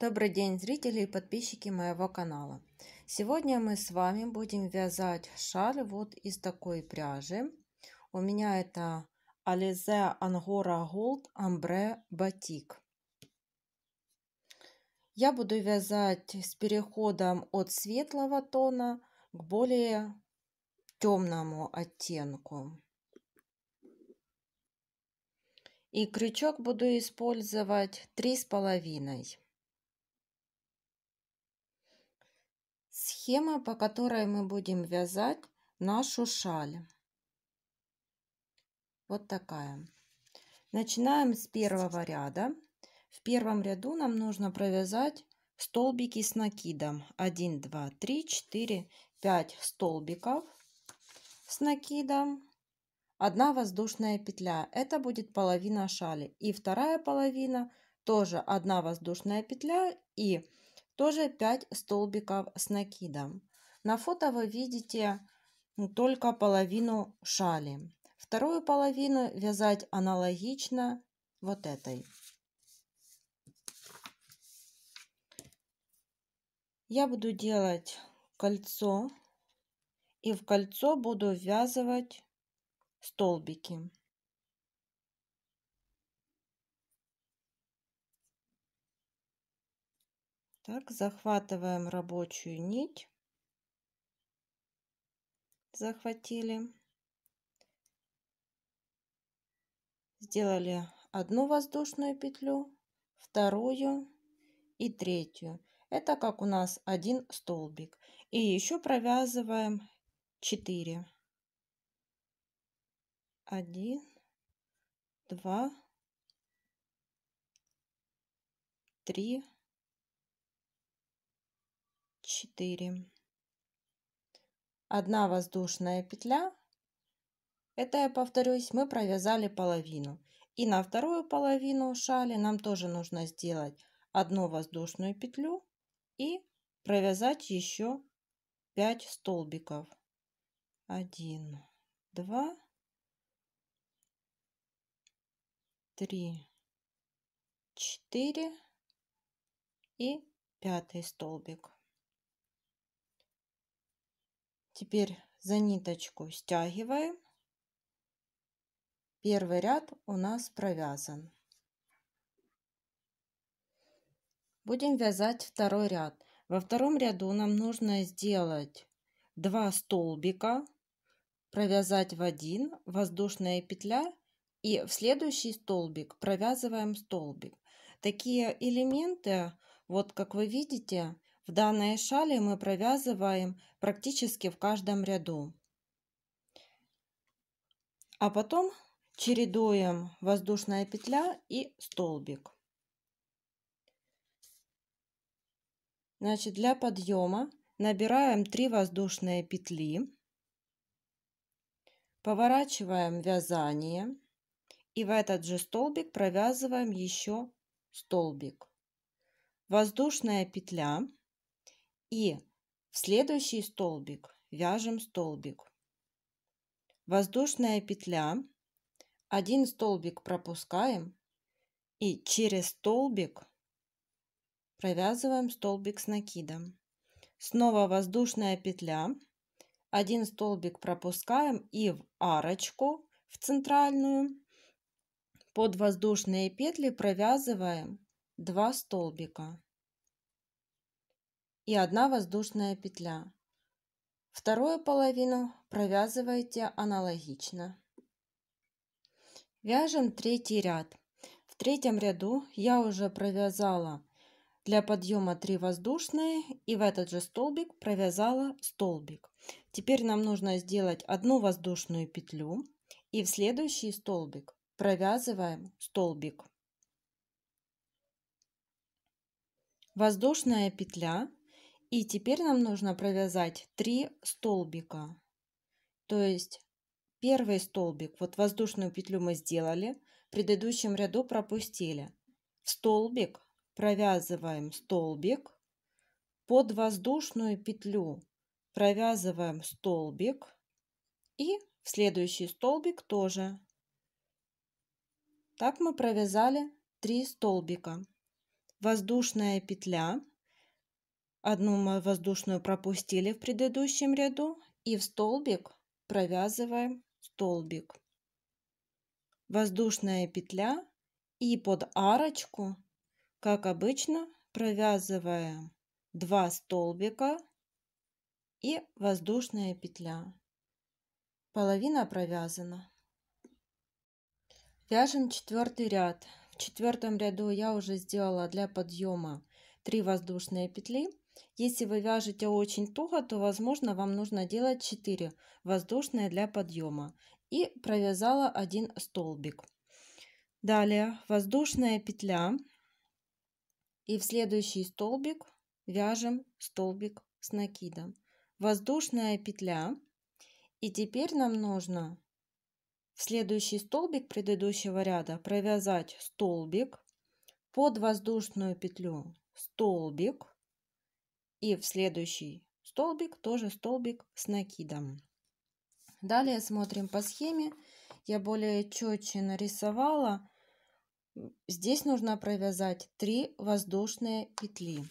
Добрый день, зрители и подписчики моего канала. Сегодня мы с вами будем вязать шаль вот из такой пряжи. У меня это Alize Angora Gold Ambre Batik. Я буду вязать с переходом от светлого тона к более темному оттенку. И крючок буду использовать три с половиной. Схема, по которой мы будем вязать нашу шаль. Вот такая. Начинаем с первого ряда. В первом ряду нам нужно провязать столбики с накидом. 1, 2, 3, 4, 5 столбиков с накидом. Одна воздушная петля. Это будет половина шали. И вторая половина тоже одна воздушная петля и тоже 5 столбиков с накидом. На фото вы видите только половину шали. Вторую половину вязать аналогично вот этой. Я буду делать кольцо и в кольцо буду ввязывать столбики. Так, захватываем рабочую нить. Захватили. Сделали одну воздушную петлю, вторую и третью. Это как у нас один столбик. И еще провязываем 4. 1, 2, 3, 4. Одна воздушная петля. Это я повторюсь, мы провязали половину. И на вторую половину шали нам тоже нужно сделать одну воздушную петлю и провязать еще 5 столбиков. 1, 2, 3, 4 и пятый столбик. Теперь за ниточку стягиваем. Первый ряд у нас провязан. Будем вязать второй ряд. Во втором ряду нам нужно сделать 2 столбика, провязать в один, воздушная петля и в следующий столбик провязываем столбик. Такие элементы, вот как вы видите, в данной шали мы провязываем практически в каждом ряду. А потом чередуем воздушная петля и столбик. Значит, для подъема набираем 3 воздушные петли, поворачиваем вязание и в этот же столбик провязываем еще столбик. Воздушная петля – и в следующий столбик вяжем столбик. Воздушная петля. Один столбик пропускаем и через столбик провязываем столбик с накидом. Снова воздушная петля. Один столбик пропускаем и в арочку, в центральную, под воздушные петли провязываем два столбика и одна воздушная петля. Вторую половину провязывайте аналогично. Вяжем третий ряд. В третьем ряду я уже провязала для подъема 3 воздушные и в этот же столбик провязала столбик. Теперь нам нужно сделать одну воздушную петлю и в следующий столбик провязываем столбик. Воздушная петля и теперь нам нужно провязать 3 столбика. То есть первый столбик, вот воздушную петлю мы сделали, в предыдущем ряду пропустили. В столбик провязываем столбик, под воздушную петлю провязываем столбик и в следующий столбик тоже. Так мы провязали 3 столбика. Воздушная петля Одну мы воздушную пропустили в предыдущем ряду и в столбик провязываем столбик. Воздушная петля и под арочку, как обычно, провязываем 2 столбика и воздушная петля. Половина провязана. Вяжем четвертый ряд. В четвертом ряду я уже сделала для подъема 3 воздушные петли если вы вяжете очень туго, то, возможно, вам нужно делать 4 воздушные для подъема. И провязала один столбик. Далее воздушная петля. И в следующий столбик вяжем столбик с накидом. Воздушная петля. И теперь нам нужно в следующий столбик предыдущего ряда провязать столбик под воздушную петлю столбик и в следующий столбик тоже столбик с накидом. Далее смотрим по схеме. Я более четче нарисовала. Здесь нужно провязать 3 воздушные петли.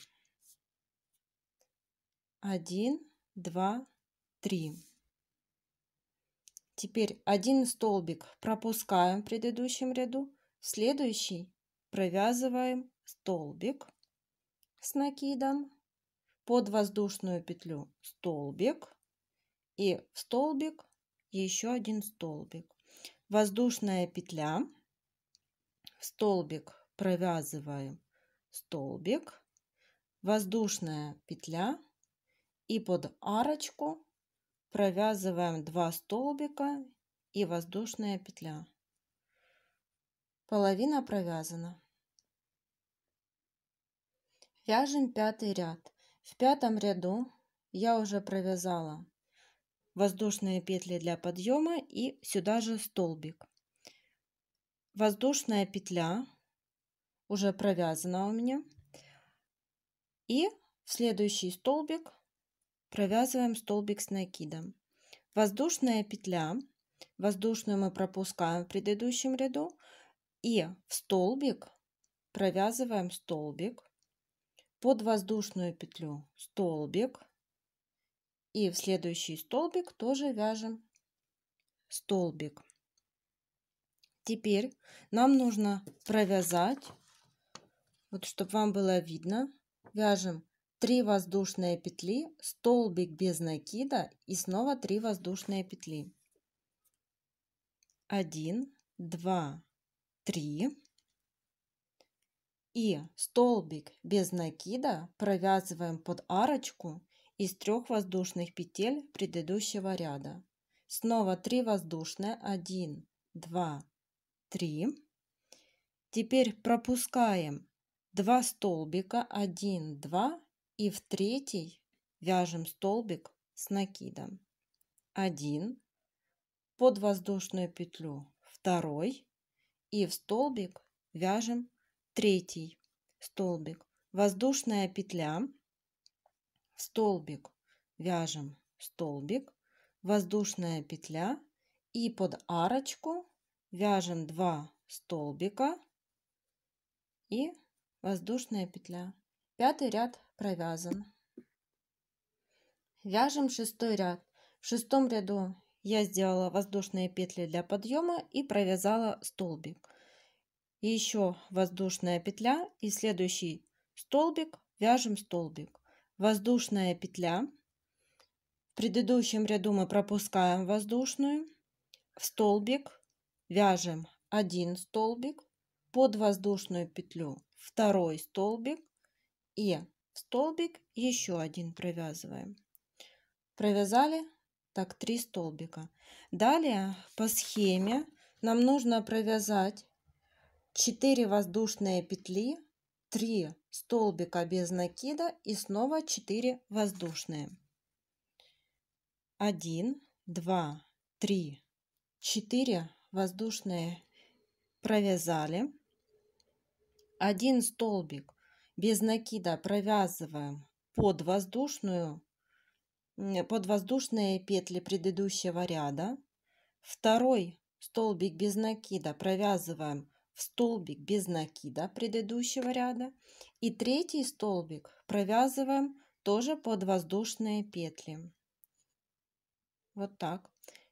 1, 2, 3. Теперь один столбик пропускаем в предыдущем ряду, следующий провязываем столбик с накидом под воздушную петлю столбик и в столбик еще один столбик. Воздушная петля, в столбик провязываем столбик, воздушная петля и под арочку провязываем 2 столбика и воздушная петля. Половина провязана. Вяжем пятый ряд. В пятом ряду я уже провязала воздушные петли для подъема и сюда же столбик. Воздушная петля уже провязана у меня. И в следующий столбик провязываем столбик с накидом. Воздушная петля, воздушную мы пропускаем в предыдущем ряду и в столбик провязываем столбик под воздушную петлю столбик и в следующий столбик тоже вяжем столбик. Теперь нам нужно провязать, вот чтобы вам было видно, вяжем 3 воздушные петли, столбик без накида и снова 3 воздушные петли. 1, 2, 3. И столбик без накида провязываем под арочку из трех воздушных петель предыдущего ряда. Снова 3 воздушные, 1, 2, 3. Теперь пропускаем 2 столбика, 1, 2 и в третий вяжем столбик с накидом. 1, под воздушную петлю 2 и в столбик вяжем третий столбик воздушная петля столбик вяжем столбик воздушная петля и под арочку вяжем 2 столбика и воздушная петля пятый ряд провязан вяжем шестой ряд в шестом ряду я сделала воздушные петли для подъема и провязала столбик еще воздушная петля и следующий столбик вяжем столбик. Воздушная петля. В предыдущем ряду мы пропускаем воздушную. В столбик вяжем один столбик, под воздушную петлю второй столбик и в столбик еще один провязываем. Провязали так три столбика. Далее по схеме нам нужно провязать 4 воздушные петли, 3 столбика без накида и снова 4 воздушные. 1, 2, 3, 4 воздушные провязали. Один столбик без накида провязываем под воздушную под воздушные петли предыдущего ряда. Второй столбик без накида провязываем в столбик без накида предыдущего ряда. И третий столбик провязываем тоже под воздушные петли. Вот так.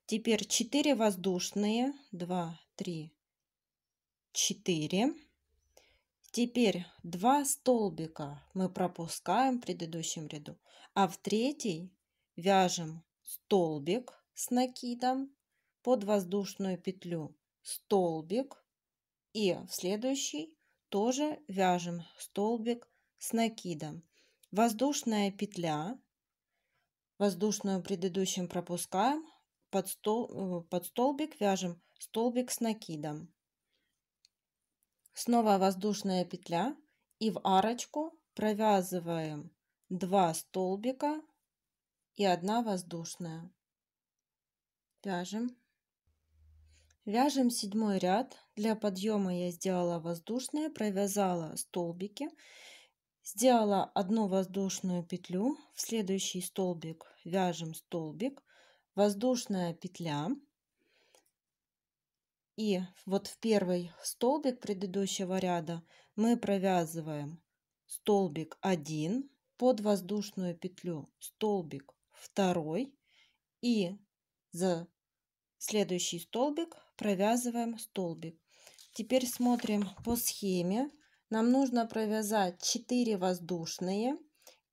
Теперь 4 воздушные. 2, 3, 4. Теперь два столбика мы пропускаем в предыдущем ряду, а в третий вяжем столбик с накидом под воздушную петлю, столбик, и в следующий тоже вяжем столбик с накидом. Воздушная петля, воздушную предыдущим пропускаем, под, стол, э, под столбик вяжем столбик с накидом. Снова воздушная петля и в арочку провязываем 2 столбика и 1 воздушная. Вяжем Вяжем седьмой ряд. Для подъема я сделала воздушные, провязала столбики, сделала одну воздушную петлю, в следующий столбик вяжем столбик, воздушная петля. И вот в первый столбик предыдущего ряда мы провязываем столбик 1 под воздушную петлю, столбик 2 и за следующий столбик провязываем столбик. Теперь смотрим по схеме. Нам нужно провязать 4 воздушные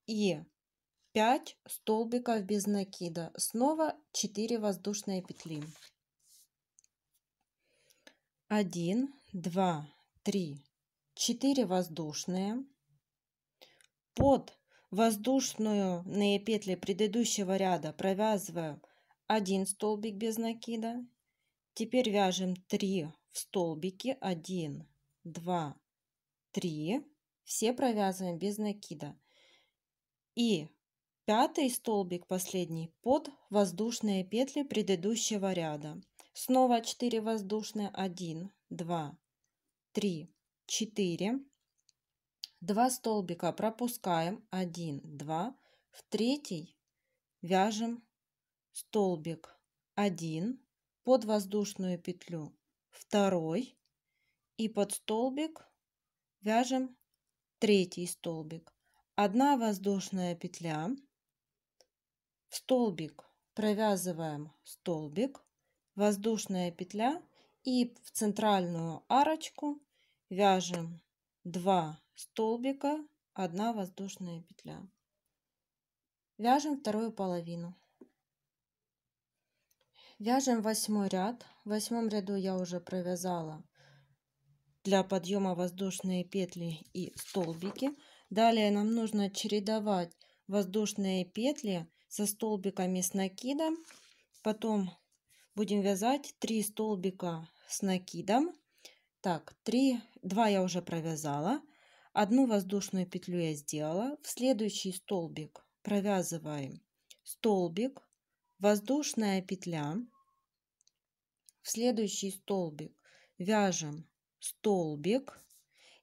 и 5 столбиков без накида. Снова 4 воздушные петли. 1, 2, 3, 4 воздушные. Под воздушные э, петли предыдущего ряда провязываем 1 столбик без накида Теперь вяжем 3 в столбики 1, 2, 3. Все провязываем без накида. И пятый столбик, последний, под воздушные петли предыдущего ряда. Снова 4 воздушные. 1, 2, 3, 4. 2 столбика пропускаем. 1, 2. В третий вяжем столбик 1, под воздушную петлю второй и под столбик вяжем третий столбик. Одна воздушная петля, в столбик провязываем столбик, воздушная петля и в центральную арочку вяжем 2 столбика, 1 воздушная петля. Вяжем вторую половину. Вяжем восьмой ряд. В восьмом ряду я уже провязала для подъема воздушные петли и столбики. Далее нам нужно чередовать воздушные петли со столбиками с накидом. Потом будем вязать 3 столбика с накидом. Так, 3, 2 я уже провязала. Одну воздушную петлю я сделала. В следующий столбик провязываем столбик, воздушная петля, в следующий столбик вяжем столбик.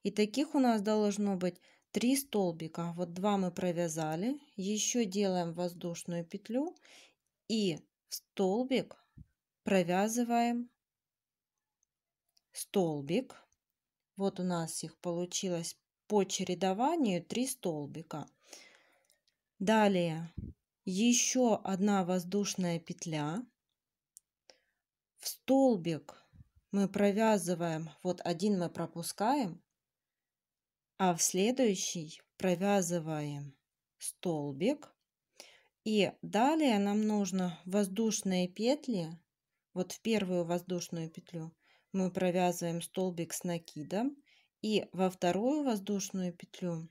И таких у нас должно быть 3 столбика. Вот 2 мы провязали. Еще делаем воздушную петлю. И в столбик провязываем столбик. Вот у нас их получилось по чередованию 3 столбика. Далее еще одна воздушная петля в столбик мы провязываем, вот один мы пропускаем, а в следующий провязываем столбик. И далее нам нужно воздушные петли, вот в первую воздушную петлю мы провязываем столбик с накидом, и во вторую воздушную петлю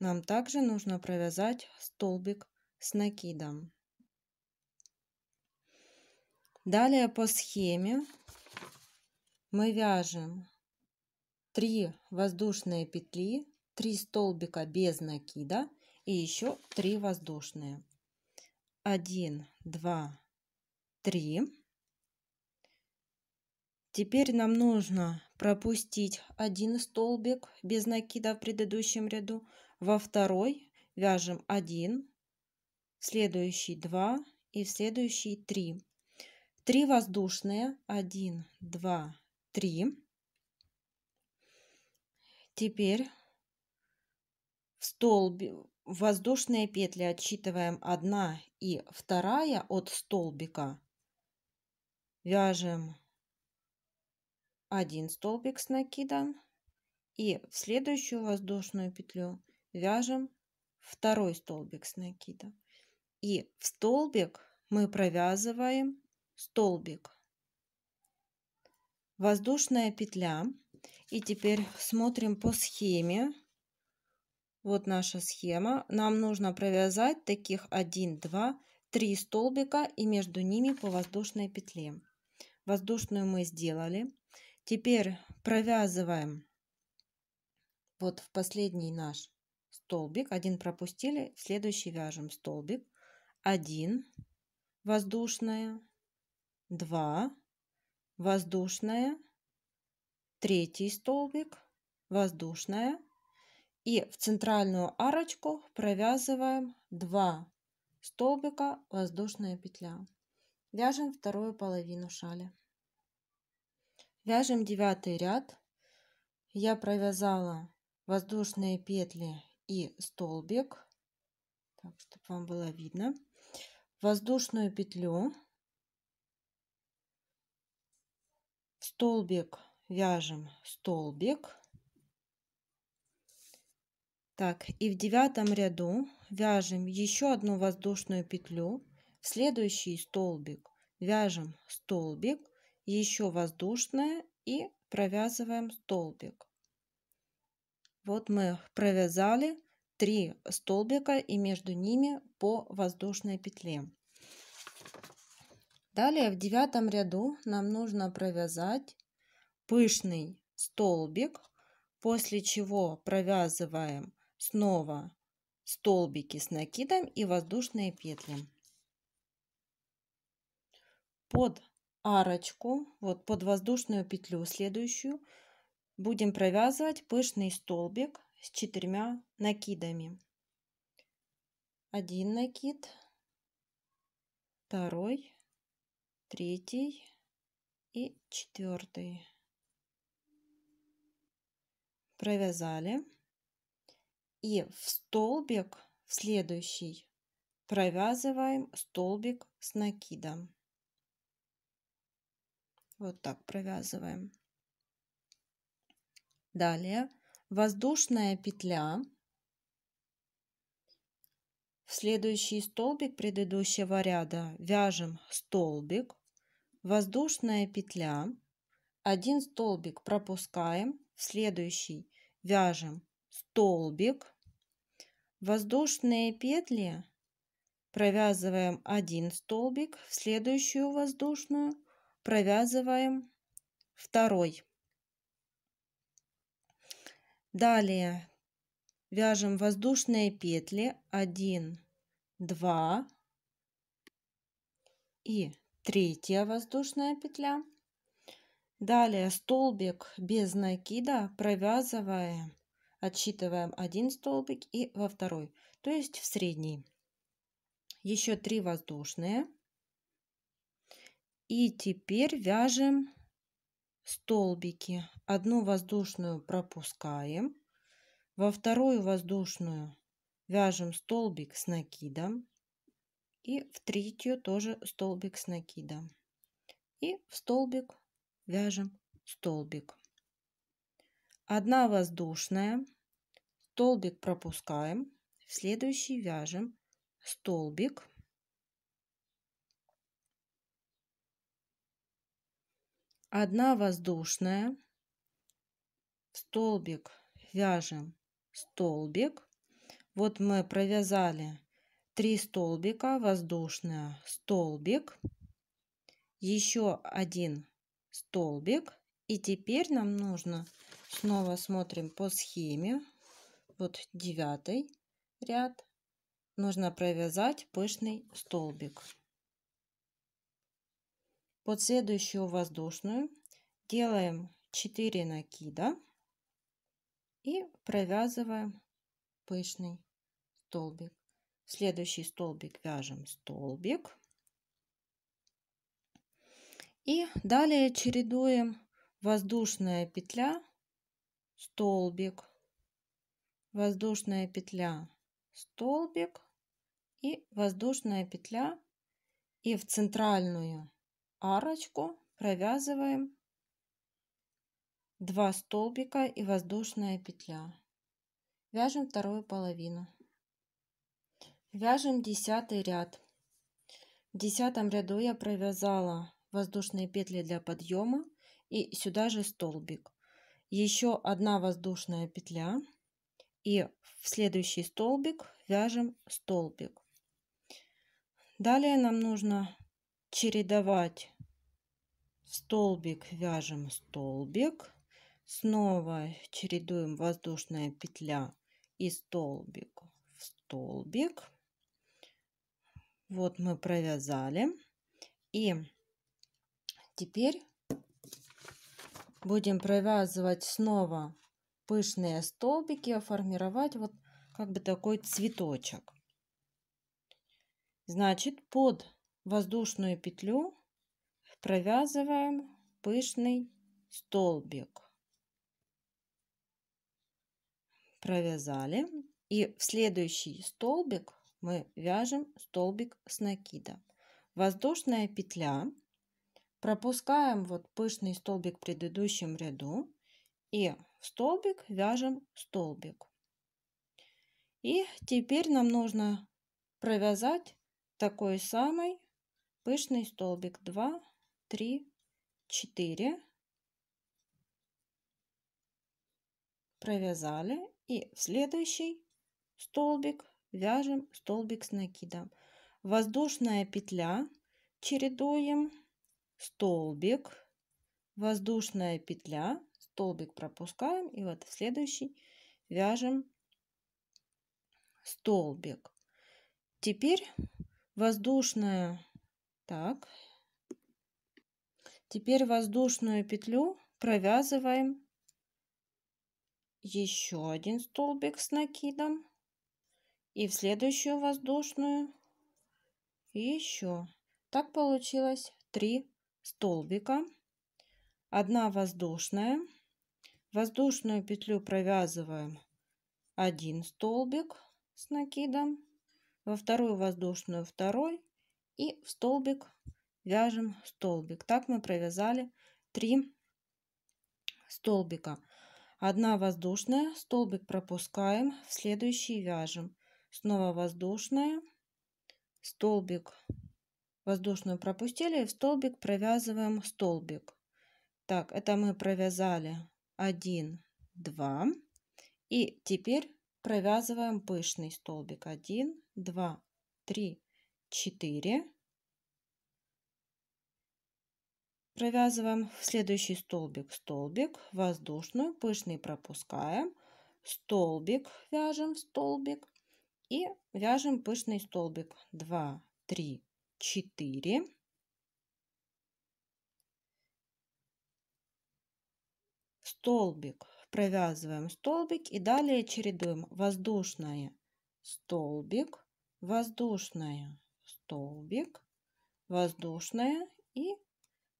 нам также нужно провязать столбик с накидом. Далее по схеме мы вяжем 3 воздушные петли, 3 столбика без накида и еще 3 воздушные. 1, 2, 3. Теперь нам нужно пропустить один столбик без накида в предыдущем ряду. Во второй вяжем 1, следующий 2 и в следующий 3. 3 воздушные. 1, 2, 3. Теперь в столбе воздушные петли отсчитываем 1 и 2 от столбика. Вяжем один столбик с накидом и в следующую воздушную петлю вяжем второй столбик с накидом. И в столбик мы провязываем столбик, воздушная петля. И теперь смотрим по схеме. Вот наша схема. Нам нужно провязать таких 1, 2, 3 столбика и между ними по воздушной петле. Воздушную мы сделали. Теперь провязываем вот в последний наш столбик. Один пропустили, следующий вяжем столбик. Один воздушная два воздушная, третий столбик, воздушная. И в центральную арочку провязываем 2 столбика, воздушная петля. Вяжем вторую половину шали. Вяжем девятый ряд. Я провязала воздушные петли и столбик, так, чтобы вам было видно. Воздушную петлю столбик вяжем столбик так и в девятом ряду вяжем еще одну воздушную петлю в следующий столбик вяжем столбик еще воздушная и провязываем столбик вот мы провязали 3 столбика и между ними по воздушной петле Далее в девятом ряду нам нужно провязать пышный столбик, после чего провязываем снова столбики с накидом и воздушные петли. Под арочку, вот под воздушную петлю следующую, будем провязывать пышный столбик с четырьмя накидами. Один накид, второй, третий и четвертый. Провязали. И в столбик, в следующий, провязываем столбик с накидом. Вот так провязываем. Далее воздушная петля следующий столбик предыдущего ряда вяжем столбик, воздушная петля, один столбик пропускаем, в следующий вяжем столбик, воздушные петли провязываем один столбик, в следующую воздушную провязываем второй. Далее вяжем воздушные петли 1 2 и третья воздушная петля. Далее столбик без накида провязываем, отсчитываем один столбик и во второй, то есть в средний. Еще три воздушные. И теперь вяжем столбики. Одну воздушную пропускаем, во вторую воздушную вяжем столбик с накидом и в третью тоже столбик с накидом и в столбик вяжем столбик одна воздушная столбик пропускаем в следующий вяжем столбик одна воздушная в столбик вяжем столбик вот мы провязали 3 столбика, воздушная столбик, еще один столбик. И теперь нам нужно, снова смотрим по схеме, вот девятый ряд, нужно провязать пышный столбик. Под следующую воздушную делаем 4 накида и провязываем пышный столбик. В следующий столбик вяжем столбик. И далее чередуем воздушная петля, столбик, воздушная петля, столбик и воздушная петля. И в центральную арочку провязываем 2 столбика и воздушная петля. Вяжем вторую половину. Вяжем десятый ряд. В десятом ряду я провязала воздушные петли для подъема и сюда же столбик. Еще одна воздушная петля и в следующий столбик вяжем столбик. Далее нам нужно чередовать столбик вяжем столбик, снова чередуем воздушная петля и столбик в столбик вот мы провязали. И теперь будем провязывать снова пышные столбики, формировать вот как бы такой цветочек. Значит, под воздушную петлю провязываем пышный столбик. Провязали. И в следующий столбик мы вяжем столбик с накида. Воздушная петля, пропускаем вот пышный столбик в предыдущем ряду и в столбик вяжем столбик. И теперь нам нужно провязать такой самый пышный столбик 2, 3, 4. Провязали и в следующий столбик вяжем столбик с накидом. Воздушная петля чередуем, столбик, воздушная петля, столбик пропускаем и вот в следующий вяжем столбик. Теперь воздушная, так, теперь воздушную петлю провязываем еще один столбик с накидом и в следующую воздушную и еще. Так получилось три столбика, одна воздушная. Воздушную петлю провязываем один столбик с накидом, во вторую воздушную второй и в столбик вяжем столбик. Так мы провязали три столбика. Одна воздушная, столбик пропускаем, в следующий вяжем. Снова воздушная. Столбик воздушную пропустили. в столбик провязываем столбик. Так, это мы провязали 1, 2. И теперь провязываем пышный столбик. 1, 2, 3, 4. Провязываем в следующий столбик, столбик, воздушную, пышный пропускаем, столбик вяжем, столбик, и вяжем пышный столбик. 2, 3, 4. Столбик. Провязываем столбик и далее чередуем воздушное столбик, воздушное столбик, воздушное и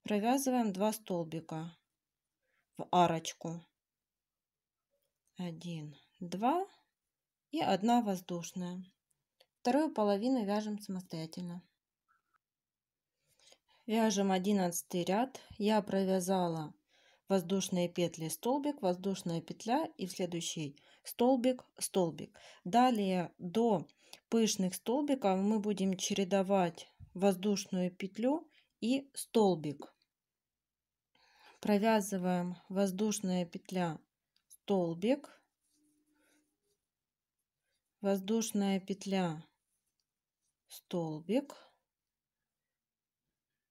провязываем два столбика в арочку. Один, два, и одна воздушная. Вторую половину вяжем самостоятельно. Вяжем 11 ряд. Я провязала воздушные петли столбик, воздушная петля и в следующий столбик, столбик. Далее до пышных столбиков мы будем чередовать воздушную петлю и столбик. Провязываем воздушная петля столбик, воздушная петля столбик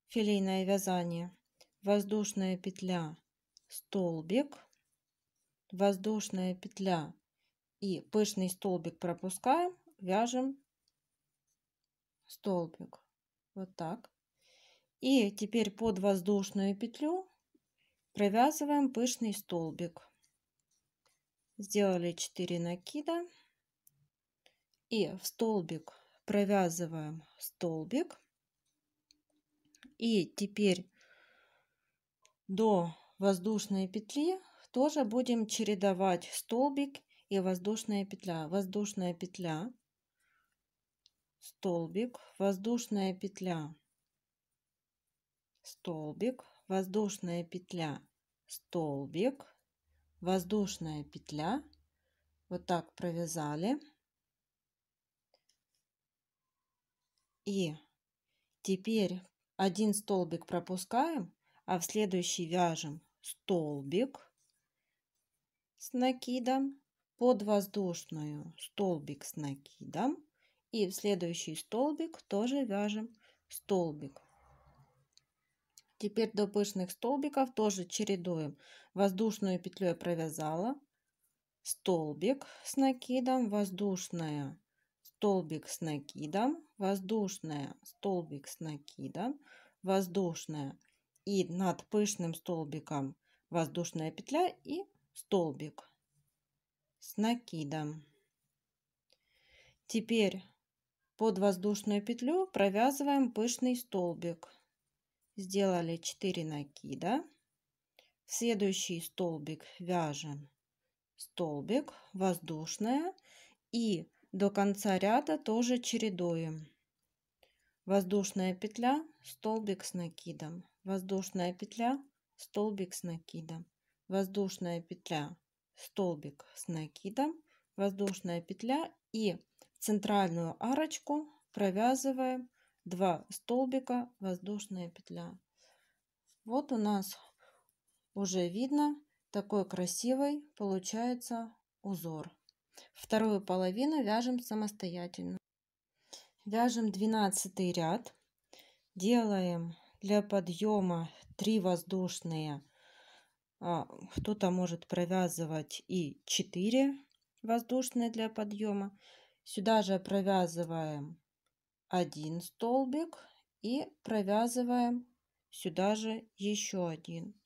филейное вязание воздушная петля столбик воздушная петля и пышный столбик пропускаем вяжем столбик вот так и теперь под воздушную петлю провязываем пышный столбик сделали 4 накида и в столбик провязываем столбик. И теперь до воздушной петли тоже будем чередовать столбик и воздушная петля. Воздушная петля, столбик, воздушная петля, столбик, воздушная петля, столбик, воздушная петля. Вот так провязали. И теперь один столбик пропускаем, а в следующий вяжем столбик с накидом, под воздушную столбик с накидом и в следующий столбик тоже вяжем столбик. Теперь до пышных столбиков тоже чередуем. Воздушную петлю я провязала, столбик с накидом, воздушная, столбик с накидом, воздушная столбик с накидом, воздушная и над пышным столбиком воздушная петля и столбик с накидом. Теперь под воздушную петлю провязываем пышный столбик. Сделали 4 накида. В следующий столбик вяжем столбик, воздушная и до конца ряда тоже чередуем. Воздушная петля, столбик с накидом, воздушная петля, столбик с накидом, воздушная петля, столбик с накидом, воздушная петля и центральную арочку провязываем 2 столбика воздушная петля вот у нас уже видно такой красивый получается узор Вторую половину вяжем самостоятельно. Вяжем 12 ряд. Делаем для подъема 3 воздушные. А, кто-то может провязывать и 4 воздушные для подъема. Сюда же провязываем один столбик и провязываем сюда же еще один.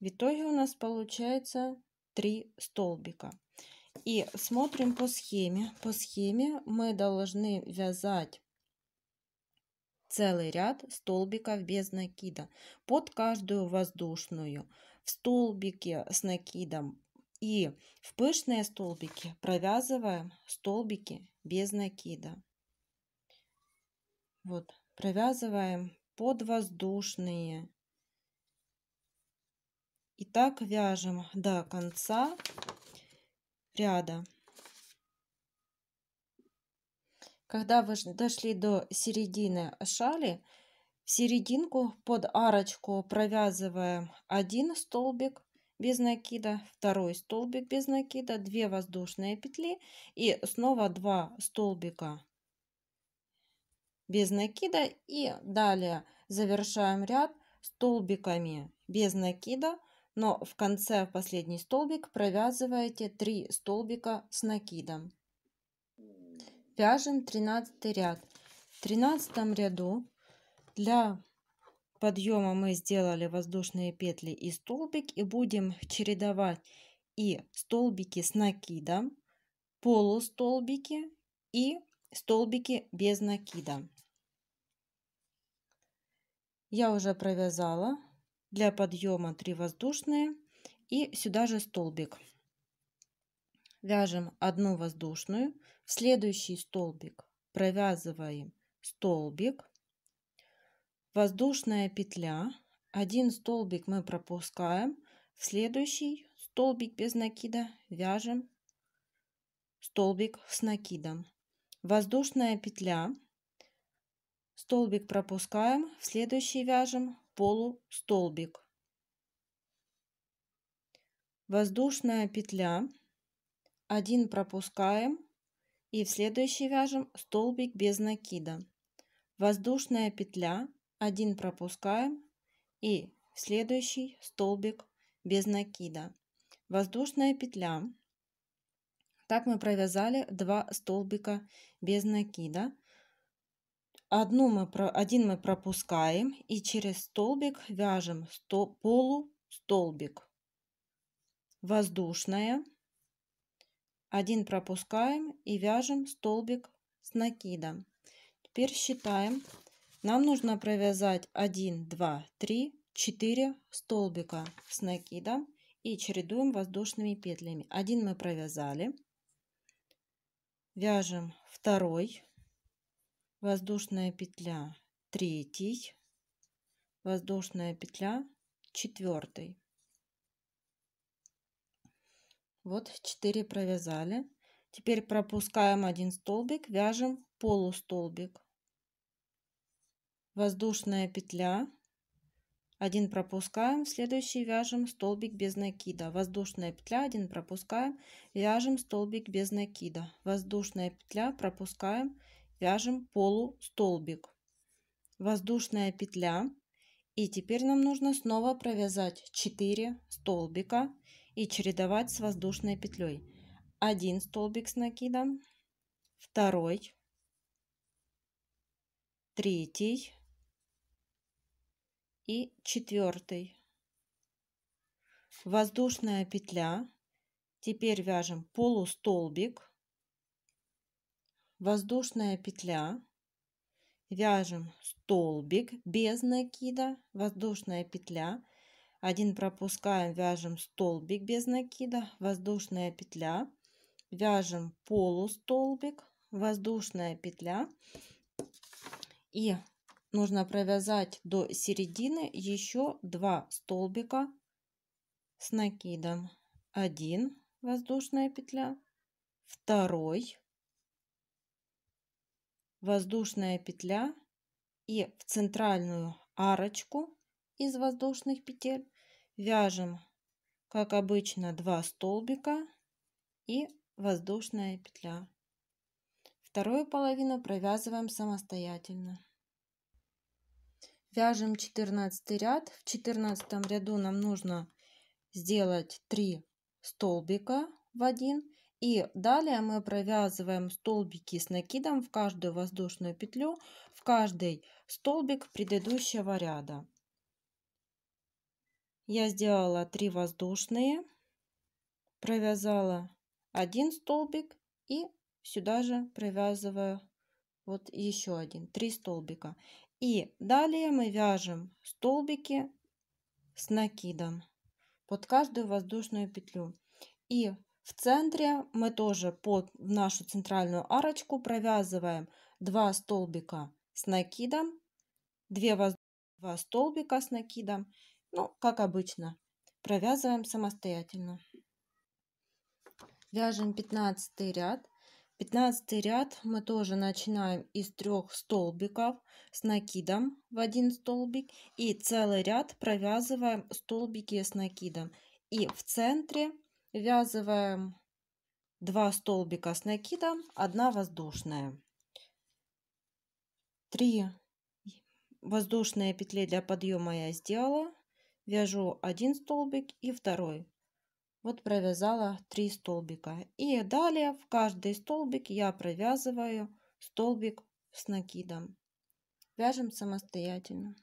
В итоге у нас получается 3 столбика. И смотрим по схеме. По схеме мы должны вязать целый ряд столбиков без накида под каждую воздушную в столбике с накидом и в пышные столбики провязываем столбики без накида вот провязываем под воздушные и так вяжем до конца ряда. Когда вы дошли до середины шали, в серединку под арочку провязываем один столбик без накида, второй столбик без накида, 2 воздушные петли и снова 2 столбика без накида и далее завершаем ряд столбиками без накида но в конце последний столбик провязываете 3 столбика с накидом. Вяжем 13 ряд. В 13 ряду для подъема мы сделали воздушные петли и столбик и будем чередовать и столбики с накидом, полустолбики и столбики без накида. Я уже провязала для подъема 3 воздушные и сюда же столбик. Вяжем одну воздушную, в следующий столбик провязываем столбик, воздушная петля, один столбик мы пропускаем, в следующий столбик без накида вяжем столбик с накидом. Воздушная петля, столбик пропускаем, в следующий вяжем полу столбик. Воздушная петля. Один пропускаем и в следующий вяжем столбик без накида. Воздушная петля. Один пропускаем и в следующий столбик без накида. Воздушная петля. Так мы провязали два столбика без накида. Одну мы, один мы пропускаем и через столбик вяжем сто, полу столбик. Воздушная. Один пропускаем и вяжем столбик с накидом. Теперь считаем. Нам нужно провязать 1, 2, 3, 4 столбика с накидом и чередуем воздушными петлями. Один мы провязали. Вяжем второй воздушная петля третий, воздушная петля четвертый. Вот 4 провязали. Теперь пропускаем один столбик, вяжем полустолбик. Воздушная петля. Один пропускаем, следующий вяжем столбик без накида. Воздушная петля, один пропускаем, вяжем столбик без накида. Воздушная петля, пропускаем, вяжем полустолбик воздушная петля и теперь нам нужно снова провязать 4 столбика и чередовать с воздушной петлей один столбик с накидом второй третий и четвертый воздушная петля теперь вяжем полустолбик воздушная петля, вяжем столбик без накида, воздушная петля, один пропускаем, вяжем столбик без накида, воздушная петля, вяжем полустолбик, воздушная петля и нужно провязать до середины еще два столбика с накидом. Один воздушная петля, второй воздушная петля и в центральную арочку из воздушных петель вяжем, как обычно, два столбика и воздушная петля. Вторую половину провязываем самостоятельно. Вяжем 14 ряд. В 14 ряду нам нужно сделать 3 столбика в один и далее мы провязываем столбики с накидом в каждую воздушную петлю, в каждый столбик предыдущего ряда. Я сделала 3 воздушные, провязала один столбик и сюда же провязываю вот еще один, 3 столбика. И далее мы вяжем столбики с накидом под каждую воздушную петлю. И в центре мы тоже под нашу центральную арочку провязываем 2 столбика с накидом, 2, воз... 2 столбика с накидом, ну, как обычно, провязываем самостоятельно. Вяжем 15 ряд. 15 ряд мы тоже начинаем из трех столбиков с накидом в один столбик и целый ряд провязываем столбики с накидом. И в центре Ввязываем 2 столбика с накидом, 1 воздушная, 3 воздушные петли для подъема я сделала, вяжу один столбик и второй. Вот провязала 3 столбика. И далее в каждый столбик я провязываю столбик с накидом. Вяжем самостоятельно.